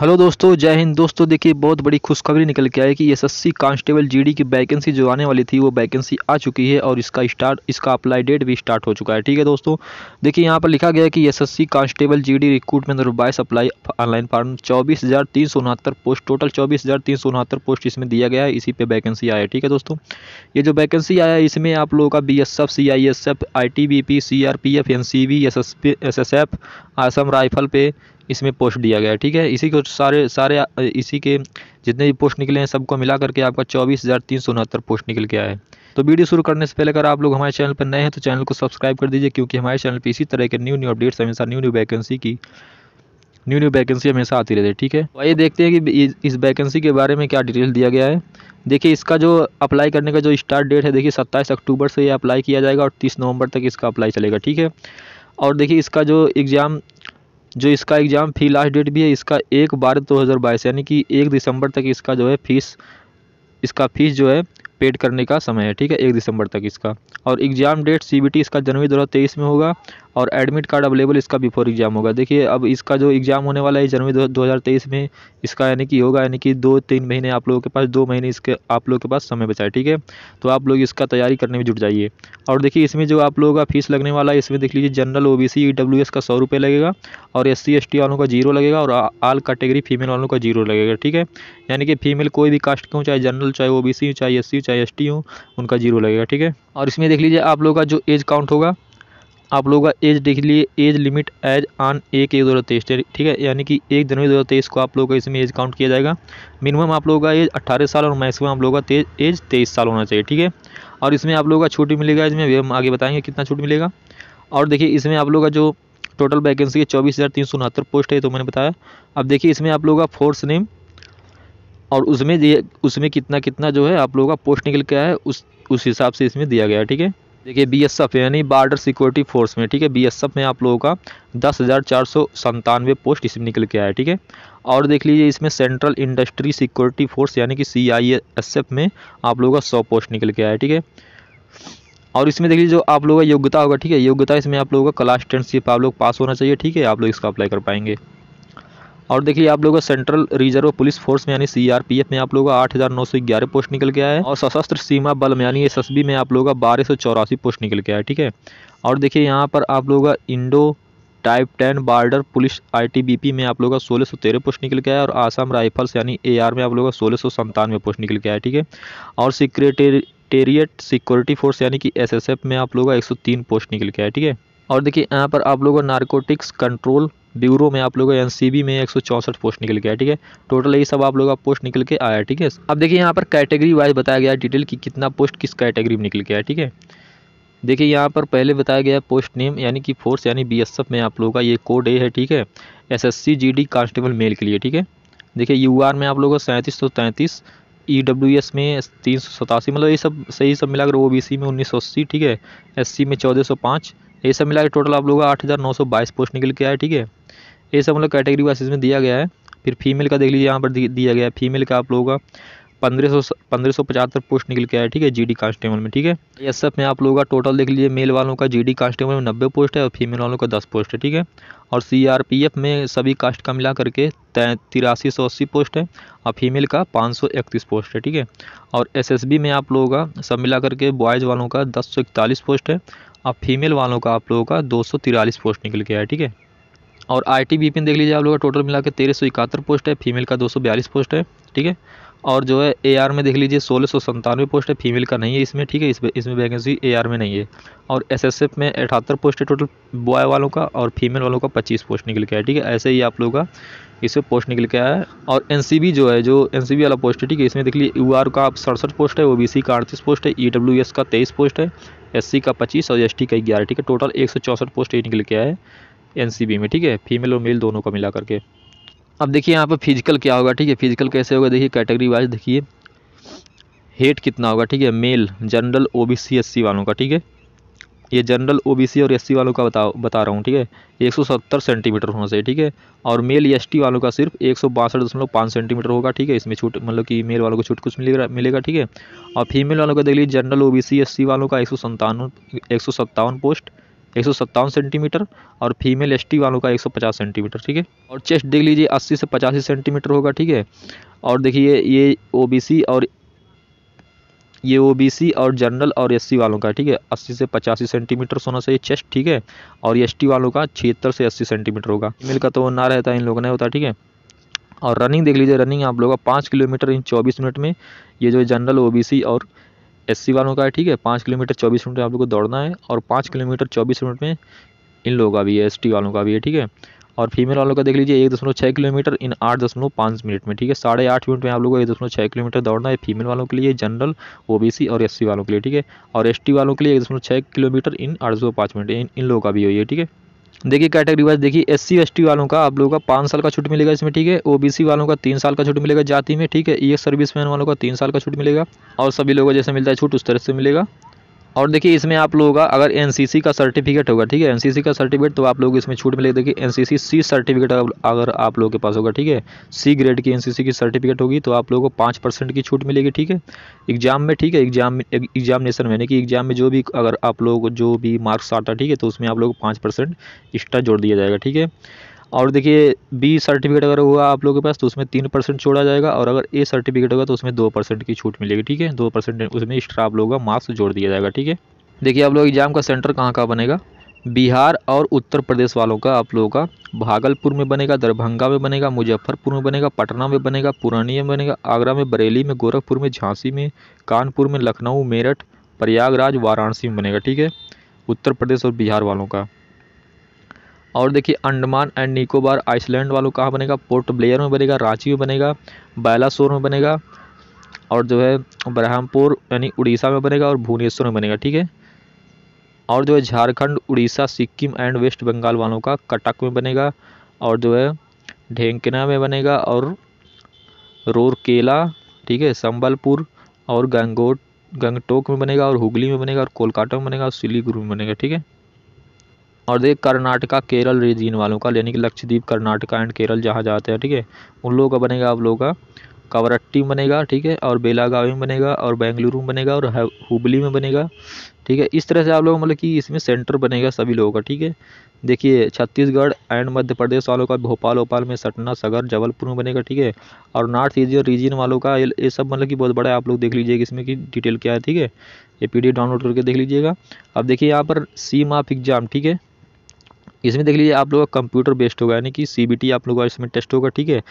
hello दोस्तों जय हिंद दोस्तों देखिए बहुत बड़ी खुशखबरी निकल के आई कि S S C constable G D vacancy जो आने वाली थी वो वैकेंसी आ चुकी है और इसका स्टार्ट इसका अप्लाई डेट भी स्टार्ट हो चुका है ठीक है दोस्तों देखिए यहाँ पर लिखा गया है कि S S C constable GD recruitment दो बाईस अप्लाई ऑनलाइन फॉर्म चौबीस हज़ार तीन सौ उनहत्तर पोस्ट टोटल चौबीस हज़ार तीन सौ उनहत्तर पोस्ट इसमें दिया गया है इसी पर वैकेंसी आया है ठीक है दोस्तों ये जो वैकेंसी आया है इसमें आप लोगों का B S F C I S F I T B P C R P F N C B S S S S F Assam rifle पे इसमें पोस्ट दिया गया है ठीक है इसी को सारे सारे इसी के जितने भी पोस्ट निकले हैं सबको मिला करके आपका चौबीस हज़ार तीन सौ उनहत्तर पोस्ट निकल के है तो वीडियो शुरू करने से पहले अगर आप लोग हमारे चैनल पर नए हैं तो चैनल को सब्सक्राइब कर दीजिए क्योंकि हमारे चैनल पर इसी तरह के न्यू न्यू अपडेट्स हमेशा न्यू न्यू वैकेंसी की न्यू न्यू वैकेंसी हमेशा आती रहती है ठीक है तो आइए देखते हैं कि इस वैकेंसी के बारे में क्या डिटेल दिया गया है देखिए इसका जो अप्लाई करने का जो स्टार्ट डेट है देखिए सत्ताईस अक्टूबर से ये अप्लाई किया जाएगा और तीस नवंबर तक इसका अप्लाई चलेगा ठीक है और देखिए इसका जो एग्ज़ाम जो इसका एग्ज़ाम फ़ी लास्ट डेट भी है इसका एक बारह दो हज़ार बाईस यानी कि एक दिसंबर तक इसका जो है फ़ीस इसका फ़ीस जो है पेड करने का समय है ठीक है एक दिसंबर तक इसका और एग्ज़ाम डेट सीबीटी इसका जनवरी दो में होगा और एडमिट कार्ड अवेलेबल इसका बिफोर एग्ज़ाम होगा देखिए अब इसका जो एग्ज़ाम होने वाला है जनवरी दो हज़ार तेईस में इसका यानी कि होगा यानी कि दो तीन महीने आप लोगों के पास दो महीने इसके आप लोगों के पास समय बचाए ठीक है तो आप लोग इसका तैयारी करने में जुट जाइए और देखिए इसमें जो आप लोगों का फीस लगने वाला है इसमें देख लीजिए जनरल ओ बी सी का सौ रुपये लगेगा और एस सी वालों का जीरो लगेगा और आल कैटेगरी फीमेल वालों का जीरो लगेगा ठीक है यानी कि फीमेल कोई भी कास्ट के हों चाहे जनरल चाहे ओ बी चाहे एस चाहे एस टी उनका जीरो लगेगा ठीक है और इसमें देख लीजिए आप लोगों का जो एज काउंट होगा आप लोगों का एज देख लिए एज लिमिट एज ऑन एक एक दो हज़ार तेईस ठीक है यानी कि एक जनवरी दो हज़ार तेईस को आप लोगों का इसमें एज काउंट किया जाएगा मिनिमम आप लोगों का एज अट्ठारह साल और मैक्सिमम आप लोगों का एज तेईस साल होना चाहिए ठीक है और इसमें आप लोगों का छूट मिलेगा इसमें हम आगे बताएंगे कितना छूट मिलेगा और देखिए इसमें आप लोगों का जो टोटल वैकेंसी है चौबीस हज़ार तीन सौ उनहत्तर पोस्ट है तो मैंने बताया अब देखिए इसमें आप लोगों का फोर्स नेम और उसमें उसमें कितना कितना जो है आप लोगों का पोस्ट निकल के आया है उस उस हिसाब से इसमें दिया गया ठीक है देखिए बी एस एफ यानी बॉर्डर सिक्योरिटी फोर्स में ठीक है बी एस एफ में आप लोगों का दस हज़ार चार सौ संतानवे पोस्ट इसमें निकल के आया ठीक है और देख लीजिए इसमें सेंट्रल इंडस्ट्री सिक्योरिटी फोर्स यानी कि सी आई एस एफ में आप लोगों का सौ पोस्ट निकल के आया ठीक है और इसमें देख लीजिए जो आप लोगों का योग्यता होगा ठीक है योग्यता इसमें आप लोगों का क्लास टेंथ आप लोग पास होना चाहिए ठीक है आप लोग इसका अप्लाई कर पाएंगे और देखिए आप लोगों का सेंट्रल रिजर्व पुलिस फोर्स में यानी सीआरपीएफ में आप लोगों का आठ हजार नौ सौ ग्यारह पोस्ट निकल गया है और सशस्त्र सीमा बल में यानी एस में आप लोगों का बारह सौ चौरासी पोस्ट निकल गया है ठीक है और देखिए यहाँ पर आप लोगों का Indo Tibetan border police ITBP में आप लोगों का सोलह सौ तेरह पोस्ट निकल गया है और आसाम राइफल्स यानी एआर में आप लोगों का सोलह सौ संतानवे पोस्ट निकल गया है ठीक है और सिक्रेटेरिएट सिक्योरिटी फोर्स यानी कि एसएसएफ में आप लोगों का एक सौ तीन पोस्ट निकल गया है ठीक है और देखिए यहाँ पर आप लोगों का नारकोटिक्स कंट्रोल ब्यूरो में आप लोगों एनसीबी में एक पोस्ट निकल गया ठीक है टोटल यही सब आप लोगों का पोस्ट निकल के आया ठीक है अब देखिए यहाँ पर कैटेगरी वाइज बताया गया डिटेल कि कितना पोस्ट किस कैटेगरी में निकल के आया ठीक है देखिए यहाँ पर पहले बताया गया पोस्ट नेम यानी कि फोर्स यानी बी में आप लोगों का ये कोड ए है ठीक है एस एस कांस्टेबल मेल के लिए ठीक है देखिए यू में आप लोगों का सैंतीस सौ तैंतीस ई डब्ल्यू एस में तीन सौ सतासी मतलब ये सब सही सब मिला अगर ओ बी सी में उन्नीस सौ अस्सी ठीक है एस सी में चौदह सौ पाँच ये सब मिला के टोटल आप लोगों का आठ हज़ार नौ सौ बाईस पोस्ट निकल के आया ठीक है ये सब मतलब कैटेगरी वाइज इसमें दिया गया है फिर फीमेल का देख लीजिए यहाँ पर दिया गया है फीमेल का आप लोगों का पंद्रह सौ पंद्रह सौ पचहत्तर पोस्ट निकल के आया ठीक है जीडी कांस्टेबल में ठीक है एस एफ में आप लोगों का टोटल देख लीजिए मेल वालों का जीडी कांस्टेबल में नब्बे पोस्ट है और फीमेल वालों का दस पोस्ट है ठीक है और सीआरपीएफ में सभी कास्ट का मिला करके तिरासी सौ अस्सी पोस्ट है और फीमेल का पाँच सौ इकतीस पोस्ट है ठीक है और एसएसबी में आप लोगों का सब मिला करके बॉयज़ वालों का दस सौ इकतालीस पोस्ट है अब फीमेल वालों का आप लोगों का दो पोस्ट निकल गया है ठीक है और आई टी में देख लीजिए आप लोगों का टोटल मिला के तेरह पोस्ट है फीमेल का दो पोस्ट है ठीक है और जो है ए आर में देख लीजिए सोलह सौ संतानवे पोस्ट है फीमेल का नहीं है इसमें ठीक है इसमें इसमें वैकेंसी ए आर में नहीं है और एस एस एफ में अठहत्तर पोस्ट है टोटल बॉय वालों का और फीमेल वालों का पच्चीस पोस्ट निकल के है ठीक है ऐसे ही आप लोगों का इसमें पोस्ट निकल के आया है और एन सी बी जो है जो एन सी बी वाला पोस्ट है ठीक है इसमें देख लीजिए यू आर का सड़सठ पोस्ट है ओ बी सी का अड़तीस पोस्ट है ई डब्ल्यू एस का तेईस पोस्ट है एससी का पच्चीस और एसटी का ग्यारह ठीक है टोटल एक सौ चौंसठ पोस्ट ये निकल के एन सी एनसीबी में ठीक है फीमेल और मेल दोनों का मिला करके अब देखिए यहाँ पर फिजिकल क्या होगा ठीक है फिजिकल कैसे होगा देखिए कैटेगरी वाइज देखिए हेट कितना होगा ठीक है male general O B C S C वालों का ठीक है ये जनरल ओबीसी और एससी वालों का बता बता रहा हूँ ठीक है 170 सेंटीमीटर होना चाहिए ठीक है और मेल एसटी वालों का सिर्फ एक सेंटीमीटर होगा ठीक है इसमें छूट मतलब कि मेल वालों को छूट कुछ मिलेगा मिलेगा ठीक है और फीमेल वालों का देख लीजिए जनरल ओ बी वालों का एक सौ पोस्ट एक सेंटीमीटर और फीमेल एसटी वालों का 150 सेंटीमीटर ठीक है और चेस्ट देख लीजिए 80 से पचासी सेंटीमीटर होगा ठीक है और देखिए ये ओबीसी और ये ओबीसी और जनरल और एससी वालों का ठीक है अस्सी से पचासी सेंटीमीटर होना चाहिए चेस्ट ठीक है और एस वालों का छिहत्तर से अस्सी सेंटीमीटर होगा फीमेल का तो ना रहता है इन लोगों ने होता ठीक है और रनिंग देख लीजिए रनिंग आप लोगों का पाँच किलोमीटर इन चौबीस मिनट में ये जो जनरल ओ और एससी वालों का है ठीक है पाँच किलोमीटर चौबीस मिनट में आप लोग को दौड़ना है और पाँच किलोमीटर चौबीस मिनट में इन लोगों का भी है एस वालों का भी है ठीक है और फीमेल वालों का देख लीजिए एक दशमलव छः किलोमीटर इन आठ दशमलव पाँच मिनट में ठीक है साढ़े आठ मिनट में आप लोगों को एक दशमलव छः किलोमीटर दौड़ना है फीमेल वालों के लिए जनरल ओबीसी और एससी वालों के लिए ठीक है और एसटी वालों के लिए एक दशमलव छः किलोमीटर इन आठ दशमलव पाँच मिनट इन, इन लोगों का भी हो ठीक है देखिए कैटेगरी वाइज देखिए एस सी एस टी वालों का आप लोगों का पाँच साल का छूट मिलेगा इसमें ठीक है ओबीसी वालों का तीन साल का छूट मिलेगा जाति में ठीक है ई e सर्विसमैन वालों का तीन साल का छूट मिलेगा और सभी लोगों जैसे मिलता है छूट उस तरह से मिलेगा और देखिए इसमें आप लोगों का अगर एनसीसी का सर्टिफिकेट होगा ठीक है एनसीसी का सर्टिफिकेट तो आप लोग इसमें छूट मिलेगी देखिए एनसीसी सी सर्टिफिकेट अगर आप लोगों के पास होगा ठीक है सी ग्रेड की एनसीसी की सर्टिफिकेट होगी तो आप लोगों को पाँच परसेंट की छूट मिलेगी ठीक है एग्जाम में ठीक है एग्जाम एग्जामिनेशन में यानी कि एग्जाम में जो भी अगर आप लोग जो भी मार्क्स आता ठीक है तो उसमें आप लोग को पाँच एक्स्ट्रा जोड़ दिया जाएगा ठीक है और देखिए बी सर्टिफिकेट अगर हुआ आप लोगों के पास तो उसमें तीन परसेंट छोड़ा जाएगा और अगर ए सर्टिफिकेट होगा तो उसमें दो परसेंट की छूट मिलेगी ठीक है दो परसेंट उसमें एक्स्ट्रा आप लोगों का मार्क्स जोड़ दिया जाएगा ठीक है देखिए आप लोग एग्जाम का सेंटर कहाँ का बनेगा बिहार और उत्तर प्रदेश वालों का आप लोगों का भागलपुर में बनेगा दरभंगा में बनेगा मुजफ्फरपुर में बनेगा पटना में बनेगा पुरानिया में बनेगा आगरा में बरेली में गोरखपुर में झांसी में कानपुर में लखनऊ मेरठ प्रयागराज वाराणसी में बनेगा ठीक है उत्तर प्रदेश और बिहार वालों का और देखिए अंडमान एंड निकोबार आइसलैंड वालों कहाँ बनेगा पोर्ट ब्लेयर में बनेगा रांची में बनेगा बैलासोर में बनेगा और जो है ब्रह्मपुर यानी उड़ीसा में बनेगा और भुवनेश्वर में बनेगा ठीक है और जो है झारखंड उड़ीसा सिक्किम एंड वेस्ट बंगाल वालों का कटक में बनेगा और जो है ढेंकना में बनेगा और रोरकेला ठीक है संबलपुर और गंगोट गंगटोक में बनेगा और हुगली में बनेगा और कोलकाता में बनेगा और सिलीगुड़ी में बनेगा ठीक है और देख कर्नाटका केरल रीजन वालों का यानी कि लक्षद्वीप कर्नाटका एंड केरल जहाँ जाते हैं ठीक है उन लोगों का बनेगा आप लोगों का कवरट्टी बनेगा ठीक है और बेलागावी में बनेगा और बेंगलुरु में बनेगा और हुबली में बनेगा ठीक है इस तरह से आप लोग मतलब कि इसमें सेंटर बनेगा सभी लोगों का ठीक है देखिए छत्तीसगढ़ एंड मध्य प्रदेश वालों का भोपाल भोपाल में सटना सगर जबलपुर में बनेगा ठीक है और नॉर्थ ईजियर रीजन वालों का ये सब मतलब कि बहुत बड़ा है आप लोग देख लीजिएगा इसमें कि डिटेल क्या है ठीक है ये पी डाउनलोड करके देख लीजिएगा अब देखिए यहाँ पर सी माफ एग्ज़ाम ठीक है इसमें देख लीजिए आप लोग का कंप्यूटर बेस्ड होगा यानी कि सी आप लोग का इसमें टेस्ट होगा ठीक है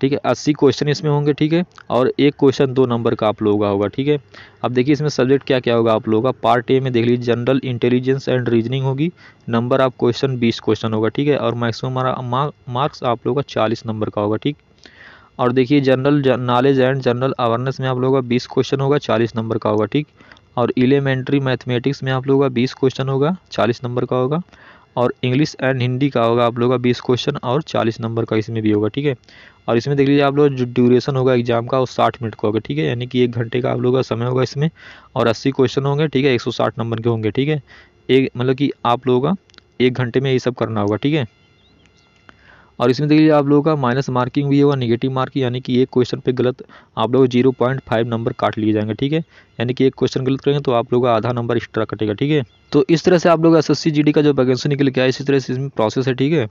ठीक है अस्सी क्वेश्चन इसमें होंगे ठीक है और एक क्वेश्चन दो नंबर का आप लोगों का होगा ठीक है अब देखिए इसमें सब्जेक्ट क्या क्या होगा आप लोगों का पार्ट ए में देख लीजिए जनरल इंटेलिजेंस एंड रीजनिंग होगी नंबर आप क्वेश्चन बीस क्वेश्चन होगा ठीक है और मैक्सिमम हमारा मार्क्स आप लोगों का चालीस नंबर का होगा ठीक और देखिए general knowledge and general awareness में आप लोगों का बीस क्वेश्चन होगा चालीस नंबर का होगा ठीक और एलिमेंट्री मैथमेटिक्स में आप लोगों का बीस क्वेश्चन होगा चालीस नंबर का होगा और इंग्लिश एंड हिंदी का होगा आप लोगों का बीस क्वेश्चन और चालीस नंबर का इसमें भी होगा ठीक है और इसमें देख लीजिए आप लोग जो ड्यूरेशन होगा एग्जाम का वो साठ मिनट का होगा ठीक है यानी कि एक घंटे का आप लोगों का समय होगा इसमें और अस्सी क्वेश्चन होंगे ठीक है एक सौ साठ नंबर के होंगे ठीक है एक मतलब कि आप लोगों का एक घंटे में ये सब करना होगा ठीक है और इसमें देखिए आप लोगों का माइनस मार्किंग भी होगा निगेटिव मार्किंग यानी कि एक क्वेश्चन पे गलत आप लोग जीरो पॉइंट फाइव नंबर काट लिए जाएंगे ठीक है यानी कि एक क्वेश्चन गलत करेंगे तो आप लोग का आधा नंबर एक्स्ट्रा कटेगा ठीक है तो इस तरह से आप लोग एस एस का जो वैकेंसी निकल गया इसी तरह से इसमें प्रोसेस है ठीक है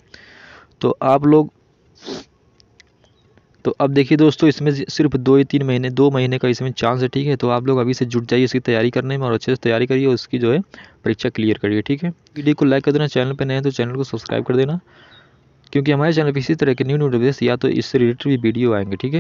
तो आप लोग तो अब देखिए दोस्तों इसमें सिर्फ दो या तीन महीने दो महीने का इसमें चांस है ठीक है तो आप लोग अभी से जुट जाइए इसकी तैयारी करने में और अच्छे से तैयारी करिए उसकी जो है परीक्षा क्लियर करिए ठीक है वीडियो को लाइक कर देना चैनल पर नए हैं तो चैनल को सब्सक्राइब कर देना क्योंकि हमारे चैनल पर इसी तरह के न्यू न्यू रिव्यूज या तो इससे रिलेटेड भी वीडियो आएंगे ठीक है